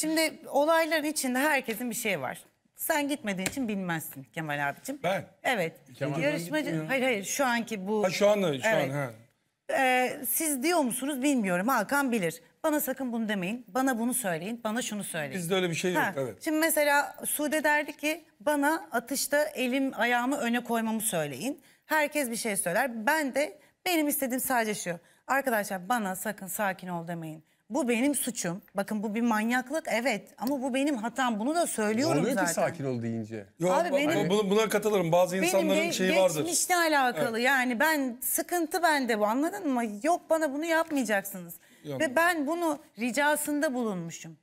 Şimdi olayların içinde herkesin bir şeyi var. Sen gitmediğin için bilmezsin Kemal abicim. Ben? Evet. Kemal Yarışmacı... Hayır hayır şu anki bu... Ha şu an şu evet. an ha. Ee, siz diyor musunuz bilmiyorum Hakan bilir. Bana sakın bunu demeyin, bana bunu söyleyin, bana şunu söyleyin. Bizde öyle bir şey yok, ha. evet. Şimdi mesela Sude derdi ki bana atışta elim ayağımı öne koymamı söyleyin. Herkes bir şey söyler. Ben de benim istediğim sadece şu. Arkadaşlar bana sakın sakin ol demeyin. Bu benim suçum. Bakın bu bir manyaklık evet ama bu benim hatam. Bunu da söylüyorum Olmuyor zaten. ki sakin ol deyince. Yok, Abi benim, benim- buna, buna katılırım. Bazı insanların benim de şeyi vardır. geçmişle alakalı yani ben sıkıntı bende bu anladın mı? Yok bana bunu yapmayacaksınız. Yok. Ve ben bunu ricasında bulunmuşum.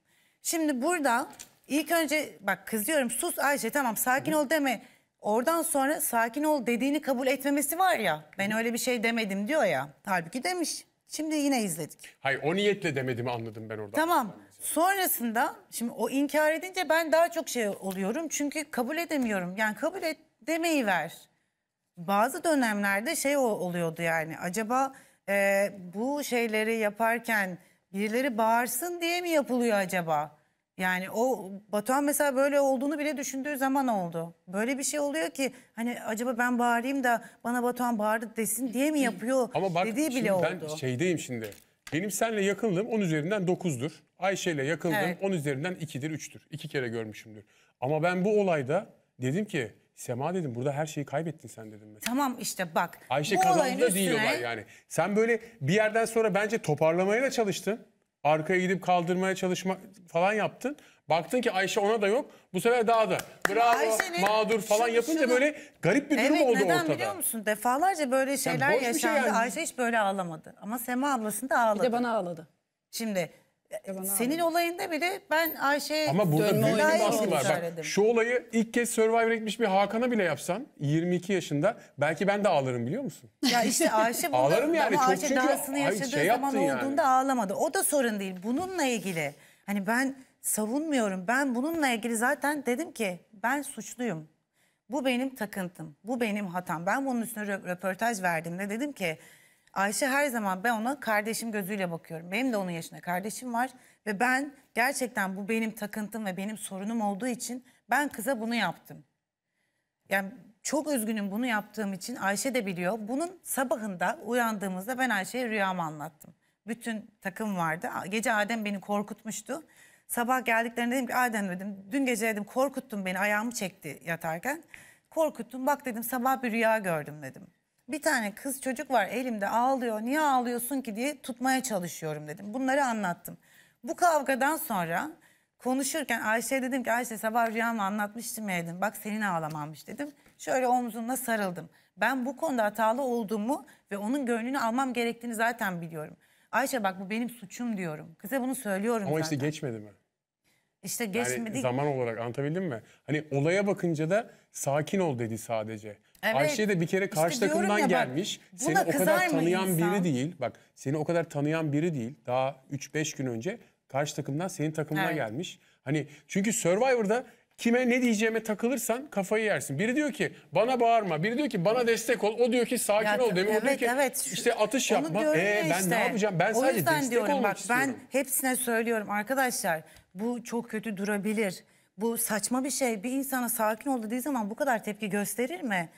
Şimdi burada ilk önce bak kızıyorum sus Ayşe tamam sakin ol deme. Oradan sonra sakin ol dediğini kabul etmemesi var ya. Ben öyle bir şey demedim diyor ya. Halbuki demiş. Şimdi yine izledik. Hayır o niyetle demediğimi anladım ben orada. Tamam. Sonrasında şimdi o inkar edince ben daha çok şey oluyorum. Çünkü kabul edemiyorum. Yani kabul et demeyi ver. Bazı dönemlerde şey oluyordu yani. Acaba e, bu şeyleri yaparken birileri bağırsın diye mi yapılıyor acaba? Yani o Batuhan mesela böyle olduğunu bile düşündüğü zaman oldu. Böyle bir şey oluyor ki hani acaba ben bağırayım da bana Batuhan bağırdı desin diye mi yapıyor Ama bak dediği bile şimdi oldu. ben şeydeyim şimdi. Benim senle yakınlığım 10 üzerinden 9'dur. Ayşe'yle yakınlığım Evet. 10 üzerinden 2'dir, 3'tür. 2 kere görmüşümdür. Ama ben bu olayda dedim ki Sema dedim burada her şeyi kaybettin sen dedim mesela. Tamam işte bak. Ayşe bu olayın kazandı da değil olay yani. Sen böyle bir yerden sonra bence toparlamaya da çalıştın arkaya gidip kaldırmaya çalışma falan yaptın. Baktın ki Ayşe ona da yok. Bu sefer daha da bravo mağdur falan şunu, yapınca şunu- böyle garip bir durum Evet oldu neden ortada. biliyor musun? Defalarca böyle şeyler boş bir şey yani. Ayşe hiç böyle ağlamadı. Ama Sema ablasında ağladı. Bir de bana ağladı. Şimdi senin olayında bile ben Ayşe Ama burada büyük bir baskı var. Bak, şu olayı ilk kez Survivor etmiş bir Hakan'a bile yapsan 22 yaşında belki ben de ağlarım biliyor musun? Ya işte Ayşe bunu Ağlarım yani, ama çok Ayşe çünkü- dansını ay, yaşadığı şey zaman yani. olduğunda ağlamadı. O da sorun değil. Bununla ilgili hani ben savunmuyorum. Ben bununla ilgili zaten dedim ki ben suçluyum. Bu benim takıntım. Bu benim hatam. Ben bunun üstüne rö- verdim de dedim ki Ayşe her zaman ben ona kardeşim gözüyle bakıyorum. Benim de onun yaşında kardeşim var ve ben gerçekten bu benim takıntım ve benim sorunum olduğu için ben kıza bunu yaptım. Yani çok üzgünüm bunu yaptığım için Ayşe de biliyor. Bunun sabahında uyandığımızda ben Ayşe'ye rüyamı anlattım. Bütün takım vardı. Gece Adem beni korkutmuştu. Sabah geldiklerinde dedim ki Adem dedim dün gece dedim korkuttun beni ayağımı çekti yatarken. Korkuttum. bak dedim sabah bir rüya gördüm dedim bir tane kız çocuk var elimde ağlıyor niye ağlıyorsun ki diye tutmaya çalışıyorum dedim. Bunları anlattım. Bu kavgadan sonra konuşurken Ayşe'ye dedim ki Ayşe sabah rüyamı anlatmıştım ya dedim. Bak senin ağlamamış dedim. Şöyle omzumla sarıldım. Ben bu konuda hatalı olduğumu ve onun gönlünü almam gerektiğini zaten biliyorum. Ayşe bak bu benim suçum diyorum. Kıza bunu söylüyorum Ama zaten. işte geçmedi mi? İşte geçmedi. Yani zaman olarak anlatabildim mi? Hani olaya bakınca da sakin ol dedi sadece. Evet. Ayşe de bir kere karşı işte takımdan ya, gelmiş. Seni o kadar tanıyan insan? biri değil. Bak seni o kadar tanıyan biri değil. Daha 3-5 gün önce karşı takımdan senin takımına evet. gelmiş. Hani çünkü Survivor'da kime ne diyeceğime takılırsan kafayı yersin. Biri diyor ki bana bağırma, biri diyor ki bana destek ol. O diyor ki sakin ya, ol demin. Evet, o diyor ki evet. işte atış yapma. Ee, ben işte. ne yapacağım? Ben o sadece destek diyorum, olmak bak, istiyorum. Ben hepsine söylüyorum arkadaşlar bu çok kötü durabilir. Bu saçma bir şey. Bir insana sakin ol dediği zaman bu kadar tepki gösterir mi?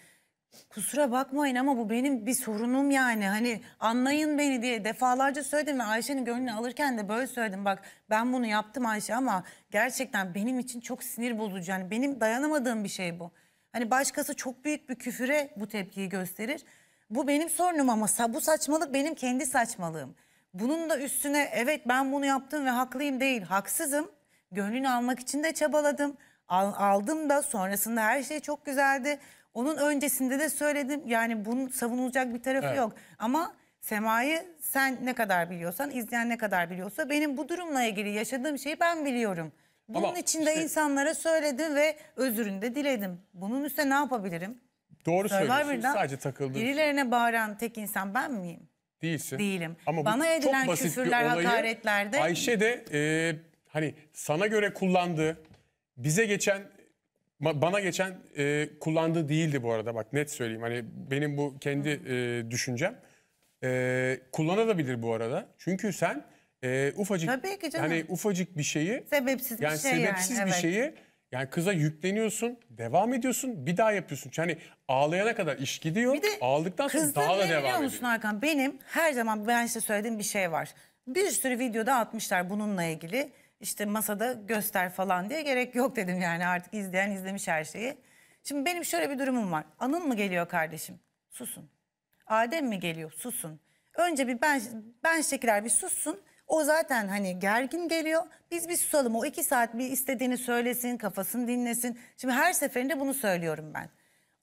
Kusura bakmayın ama bu benim bir sorunum yani. Hani anlayın beni diye defalarca söyledim ve Ayşe'nin gönlünü alırken de böyle söyledim. Bak ben bunu yaptım Ayşe ama gerçekten benim için çok sinir bozucu. Yani benim dayanamadığım bir şey bu. Hani başkası çok büyük bir küfüre bu tepkiyi gösterir. Bu benim sorunum ama bu saçmalık benim kendi saçmalığım. Bunun da üstüne evet ben bunu yaptım ve haklıyım değil. Haksızım. Gönlünü almak için de çabaladım. aldım da sonrasında her şey çok güzeldi. Onun öncesinde de söyledim yani bunun savunulacak bir tarafı Evet. yok. Ama Sema'yı sen ne kadar biliyorsan, izleyen ne kadar biliyorsa benim bu durumla ilgili yaşadığım şeyi ben biliyorum. Bunun Ama için de işte- insanlara söyledim ve özürünü de diledim. Bunun üstüne ne yapabilirim? Doğru söylüyorsun. Sadece takıldığın şey. Birilerine bağıran tek insan ben miyim? değilsin. Değilim. Ama Bana edilen küfürler, hakaretlerde- Ayşe de e, hani sana göre kullandığı, bize geçen bana geçen e, kullandığı değildi bu arada bak net söyleyeyim. Hani benim bu kendi e, düşüncem. E, kullanabilir bu arada. Çünkü sen e, ufacık Tabii ki canım. hani ufacık bir şeyi sebepsiz yani şey bir şey sebepsiz yani, bir şeyi yani kıza yükleniyorsun, devam ediyorsun, bir daha yapıyorsun. Yani ağlayana kadar iş gidiyor. Bir de ağladıktan sonra daha da devam ediyor. musun Hakan? Benim her zaman ben size söylediğim bir şey var. Bir sürü videoda atmışlar bununla ilgili işte masada göster falan diye gerek yok dedim yani artık izleyen izlemiş her şeyi. Şimdi benim şöyle bir durumum var. Anın mı geliyor kardeşim? Susun. Adem mi geliyor? Susun. Önce bir ben ben şekiler bir sussun. O zaten hani gergin geliyor. Biz bir susalım. O iki saat bir istediğini söylesin, kafasını dinlesin. Şimdi her seferinde bunu söylüyorum ben.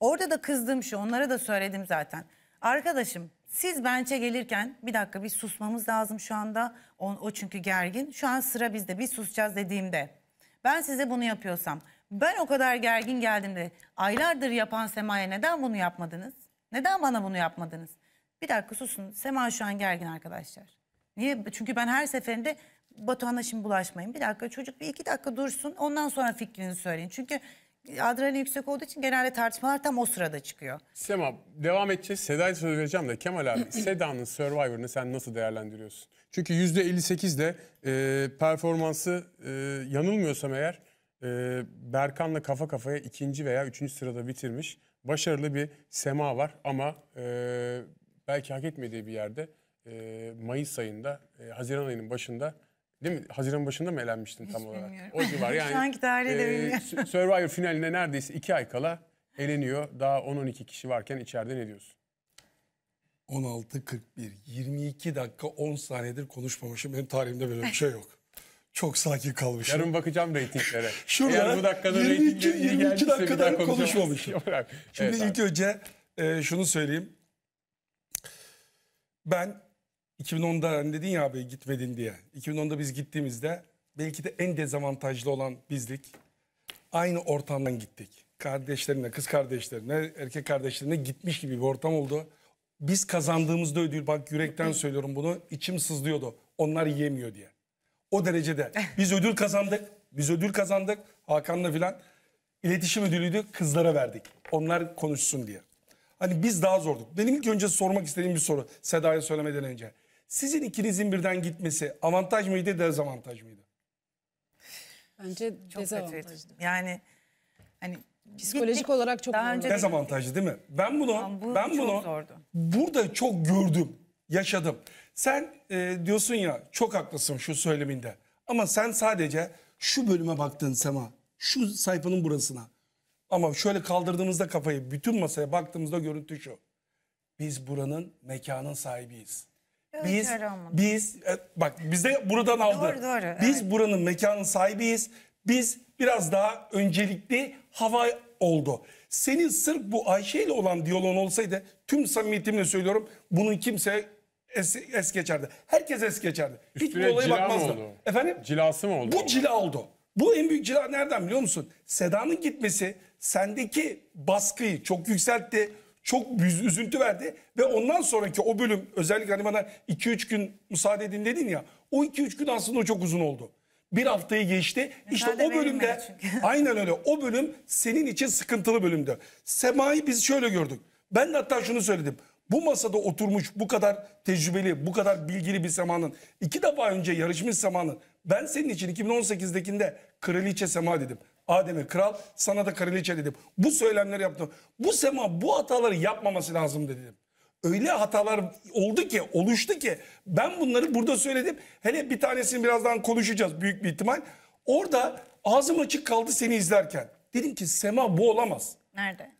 Orada da kızdığım şu, onlara da söyledim zaten. Arkadaşım siz bence gelirken bir dakika bir susmamız lazım şu anda. O, o çünkü gergin. Şu an sıra bizde. Biz susacağız dediğimde. Ben size bunu yapıyorsam. Ben o kadar gergin geldim de aylardır yapan Sema'ya neden bunu yapmadınız? Neden bana bunu yapmadınız? Bir dakika susun. Sema şu an gergin arkadaşlar. Niye? Çünkü ben her seferinde Batuhan'a şimdi bulaşmayın. Bir dakika çocuk bir iki dakika dursun. Ondan sonra fikrinizi söyleyin. Çünkü adrenalin yüksek olduğu için genelde tartışmalar tam o sırada çıkıyor. Sema devam edeceğiz. Seda'ya söz vereceğim de Kemal abi Seda'nın Survivor'ını sen nasıl değerlendiriyorsun? Çünkü %58 de e, performansı e, yanılmıyorsam eğer e, Berkan'la kafa kafaya ikinci veya üçüncü sırada bitirmiş. Başarılı bir Sema var ama e, belki hak etmediği bir yerde e, Mayıs ayında, e, Haziran ayının başında Değil mi? Haziran başında mı elenmiştin tam olarak? O civar yani. Sanki tarihi e, Survivor finaline neredeyse iki ay kala eleniyor. Daha 10-12 kişi varken içeride ne diyorsun? 16.41, 22 dakika 10 saniyedir konuşmamışım. Benim tarihimde böyle bir şey yok. Çok sakin kalmışım. Yarın bakacağım reytinglere. Şurada Eğer bu dakikada 22, 22 dakikadan konuşmamışım. Şimdi evet, ilk abi. önce e, şunu söyleyeyim. Ben 2010'da hani dedin ya abi gitmedin diye. 2010'da biz gittiğimizde belki de en dezavantajlı olan bizlik Aynı ortamdan gittik. Kardeşlerine, kız kardeşlerine, erkek kardeşlerine gitmiş gibi bir ortam oldu. Biz kazandığımızda ödül, bak yürekten söylüyorum bunu, içim sızlıyordu. Onlar yiyemiyor diye. O derecede. Biz ödül kazandık, biz ödül kazandık Hakan'la filan. İletişim ödülüydü, kızlara verdik. Onlar konuşsun diye. Hani biz daha zorduk. Benim ilk önce sormak istediğim bir soru Seda'ya söylemeden önce. Sizin ikinizin birden gitmesi avantaj mıydı, dezavantaj mıydı? Bence çok kötüydü. Yani hani psikolojik gittik, olarak çok daha önce dezavantajlı değil mi? Ben bunu bu ben bunu zordu. burada çok gördüm, yaşadım. Sen e, diyorsun ya çok haklısın şu söyleminde. Ama sen sadece şu bölüme baktın Sema. Şu sayfanın burasına. Ama şöyle kaldırdığımızda kafayı bütün masaya baktığımızda görüntü şu. Biz buranın mekanın sahibiyiz. Biz biz e, bak bizde buradan aldı. Doğru, doğru, Biz evet. buranın mekanın sahibiyiz. Biz biraz daha öncelikli hava oldu. Senin sırf bu Ayşe ile olan diyaloğun olsaydı tüm samimiyetimle söylüyorum bunun kimse es, es geçerdi. Herkes es geçerdi. Hiç Üstüne bu olaya cila mı bakmazdı. oldu? Efendim? Cilası mı oldu? Bu cila oldu. Bu en büyük cila nereden biliyor musun? Seda'nın gitmesi sendeki baskıyı çok yükseltti çok üzüntü verdi. Ve ondan sonraki o bölüm özellikle hani bana 2-3 gün müsaade edin dedin ya. O 2-3 gün aslında çok uzun oldu. Bir haftayı geçti. İşte o bölümde aynen öyle o bölüm senin için sıkıntılı bölümdü. Sema'yı biz şöyle gördük. Ben de hatta şunu söyledim. Bu masada oturmuş bu kadar tecrübeli, bu kadar bilgili bir Sema'nın, iki defa önce yarışmış Sema'nın. Ben senin için 2018'dekinde kraliçe Sema dedim. Adem'e kral sana da kraliçe dedim. Bu söylemleri yaptım. Bu Sema bu hataları yapmaması lazım dedim. Öyle hatalar oldu ki, oluştu ki ben bunları burada söyledim. Hele bir tanesini birazdan konuşacağız büyük bir ihtimal. Orada ağzım açık kaldı seni izlerken. Dedim ki Sema bu olamaz. Nerede?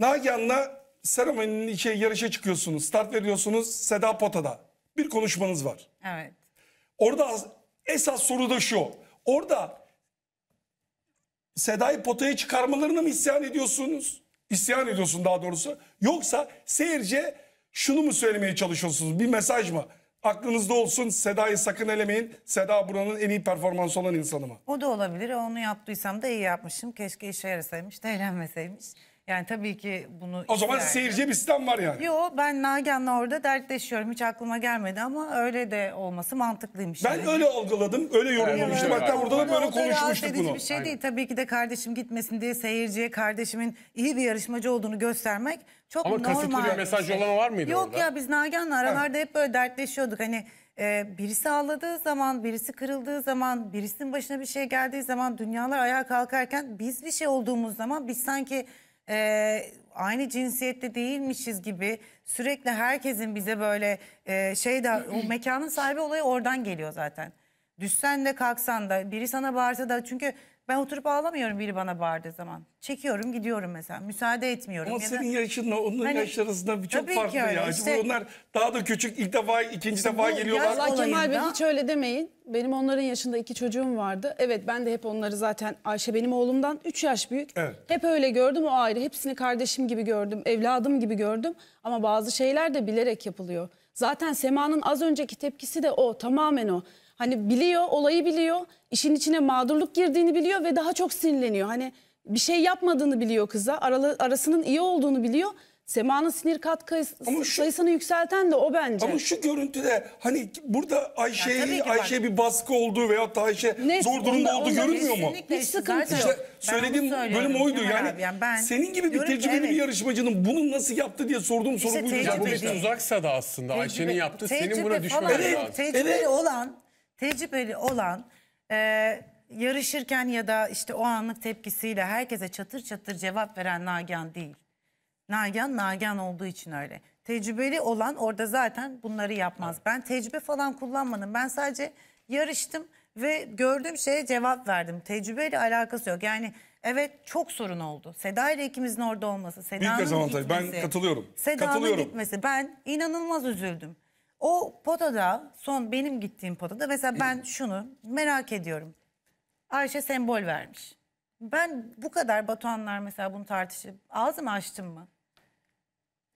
Nagihan'la seremoninin şey, yarışa çıkıyorsunuz. Start veriyorsunuz Seda Pota'da. Bir konuşmanız var. Evet. Orada esas soru da şu. Orada Seda'yı potaya çıkarmalarına mı isyan ediyorsunuz? İsyan ediyorsun daha doğrusu. Yoksa seyirciye şunu mu söylemeye çalışıyorsunuz? Bir mesaj mı? Aklınızda olsun Seda'yı sakın elemeyin. Seda buranın en iyi performans olan insanı mı? O da olabilir. Onu yaptıysam da iyi yapmışım. Keşke işe yarasaymış da eğlenmeseymiş. Yani tabii ki bunu... O zaman isterdim. seyirciye bir sistem var yani. Yo ben Nagihan'la orada dertleşiyorum. Hiç aklıma gelmedi ama öyle de olması mantıklıymış. Ben yani. öyle algıladım, öyle yorumlamıştım. Hatta evet. burada da böyle konuşmuştuk bunu. bir şey Aynen. değil. Tabii ki de kardeşim gitmesin diye seyirciye kardeşimin iyi bir yarışmacı olduğunu göstermek çok ama normal. Ama kasıtlı bir şey. mesaj yollama var mıydı Yok orada? ya biz Nagihan'la aralarda hep böyle dertleşiyorduk. Hani e, birisi ağladığı zaman, birisi kırıldığı zaman, birisinin başına bir şey geldiği zaman, dünyalar ayağa kalkarken biz bir şey olduğumuz zaman biz sanki e, aynı cinsiyette değilmişiz gibi sürekli herkesin bize böyle e, şey de o mekanın sahibi olayı oradan geliyor zaten. Düşsen de kalksan da biri sana bağırsa da çünkü ben oturup ağlamıyorum biri bana bağırdığı zaman. Çekiyorum gidiyorum mesela. Müsaade etmiyorum. Ama ya senin da... yaşınla onun hani, yaş arasında çok farklı ya. İşte, Onlar daha da küçük ilk defa ikinci işte defa geliyorlar. Allah Kemal Bey hiç öyle demeyin. Benim onların yaşında iki çocuğum vardı. Evet ben de hep onları zaten Ayşe benim oğlumdan 3 yaş büyük. Evet. Hep öyle gördüm o ayrı. Hepsini kardeşim gibi gördüm, evladım gibi gördüm. Ama bazı şeyler de bilerek yapılıyor. Zaten Sema'nın az önceki tepkisi de o, tamamen o. Hani biliyor, olayı biliyor. işin içine mağdurluk girdiğini biliyor ve daha çok sinirleniyor. Hani bir şey yapmadığını biliyor kıza. Aralı, arasının iyi olduğunu biliyor. Sema'nın sinir katkı Ama şu- sayısını yükselten de o bence. Ama şu görüntüde hani burada Ya tabii Ayşe ki Ayşe bir baskı olduğu veya da Ayşe Ne- zor durumda onda- olduğu görünmüyor mu? Kesinlikle Hiç işte sıkıntı zaten- yok. İşte söylediğim bölüm oydu Kemal yani. Yani ben senin gibi bir diyorum ki tecrübeli bir yarışmacının bunu nasıl yaptı diye sorduğum soru İşte buydu. bu bir tecrübe- tuzaksa da aslında Ayşe'nin yaptığı senin buna düşmen falan- lazım. Tecrübeli Evet. olan tecrübeli olan e, yarışırken ya da işte o anlık tepkisiyle herkese çatır çatır cevap veren Nagihan değil. Nagihan Nagihan olduğu için öyle. Tecrübeli olan orada zaten bunları yapmaz. Ben tecrübe falan kullanmadım. Ben sadece yarıştım ve gördüğüm şeye cevap verdim. Tecrübeyle alakası yok. Yani evet çok sorun oldu. Seda ile ikimizin orada olması. Büyük Seda'nın dezavantaj. Ben gitmesi. katılıyorum. Seda'nın gitmesi. Ben inanılmaz üzüldüm. O potada son benim gittiğim potada mesela ben şunu merak ediyorum. Ayşe sembol vermiş. Ben bu kadar Batuhanlar mesela bunu tartışıp ağzımı açtım mı?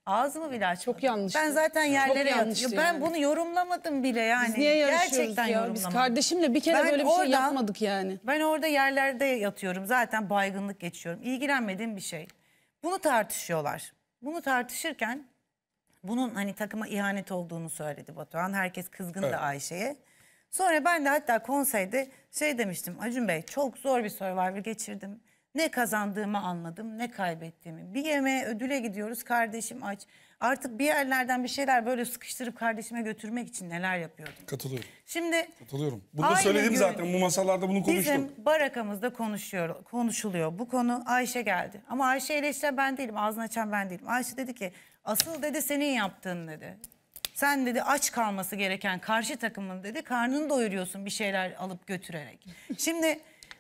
Ağzımı bile açmadım. Çok yanlış Ben zaten yerlere yatıyorum. Ben yani. bunu yorumlamadım bile yani. Biz niye yarışıyoruz Gerçekten ya? Biz kardeşimle bir kere Ben böyle bir şey yapmadık yani. Ben orada yerlerde yatıyorum. Zaten baygınlık geçiyorum. İlgilenmediğim bir şey. Bunu tartışıyorlar. Bunu tartışırken bunun hani takıma ihanet olduğunu söyledi Batuhan. Herkes kızgındı evet. Ayşe'ye. Sonra ben de hatta konseyde şey demiştim. Acun Bey çok zor bir Survivor geçirdim. Ne kazandığımı anladım, ne kaybettiğimi. Bir yemeğe ödüle gidiyoruz, kardeşim aç. Artık bir yerlerden bir şeyler böyle sıkıştırıp kardeşime götürmek için neler yapıyordum. Katılıyorum. Şimdi Katılıyorum. Bunu da söyledim gün, zaten bu masalarda bunu konuştuk. Bizim barakamızda konuşuyor, konuşuluyor bu konu. Ayşe geldi. Ama Ayşe ile işte ben değilim, ağzını açan ben değilim. Ayşe dedi ki Asıl dedi senin yaptığın dedi. Sen dedi aç kalması gereken karşı takımın dedi karnını doyuruyorsun bir şeyler alıp götürerek. Şimdi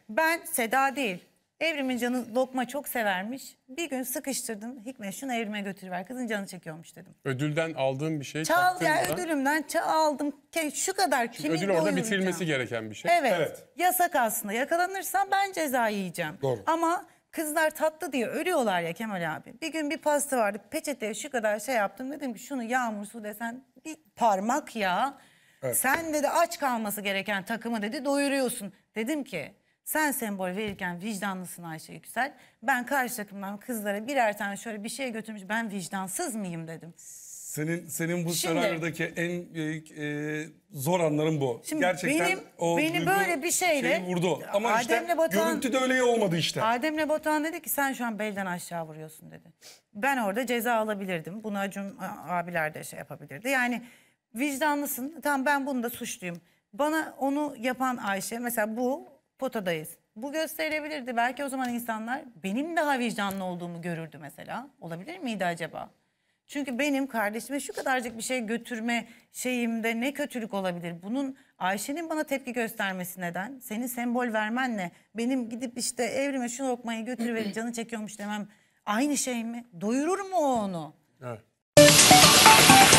ben Seda değil Evrim'in canı lokma çok severmiş. Bir gün sıkıştırdım. Hikmet şunu Evrim'e götürüver. Kızın canı çekiyormuş dedim. Ödülden aldığım bir şey Çal ya yani ödülümden çal aldım. Şu kadar kimin Ödül orada bitilmesi gereken bir şey. Evet. evet. Yasak aslında. Yakalanırsam ben ceza yiyeceğim. Doğru. Ama Kızlar tatlı diye ölüyorlar ya Kemal abi. Bir gün bir pasta vardı. Peçeteye şu kadar şey yaptım. Dedim ki şunu yağmur su desen bir parmak ya. Evet. Sen dedi aç kalması gereken takımı dedi doyuruyorsun. Dedim ki sen sembol verirken vicdanlısın Ayşe Yüksel. Ben karşı takımdan kızlara birer tane şöyle bir şey götürmüş. Ben vicdansız mıyım dedim. Senin senin bu Şimdi- senaryo'daki en büyük e, zor anların bu. Şimdi Gerçekten benim- beni böyle bir şeyle- vurdu. Ama işte Adem'le Batuhan- görüntüde öyle olmadı işte. Adem'le Batuhan dedi ki sen şu an belden aşağı vuruyorsun dedi. Ben orada ceza alabilirdim. Bunu Acun a- abiler de şey yapabilirdi. Yani vicdanlısın. Tamam ben bunu da suçluyum. Bana onu yapan Ayşe mesela bu potadayız. Bu gösterilebilirdi. Belki o zaman insanlar benim daha vicdanlı olduğumu görürdü mesela. Olabilir miydi acaba? Çünkü benim kardeşime şu kadarcık bir şey götürme şeyimde ne kötülük olabilir? Bunun Ayşe'nin bana tepki göstermesi neden? Senin sembol vermenle benim gidip işte evrime şu lokmayı götürüverip canı çekiyormuş demem aynı şey mi? Doyurur mu onu? Evet.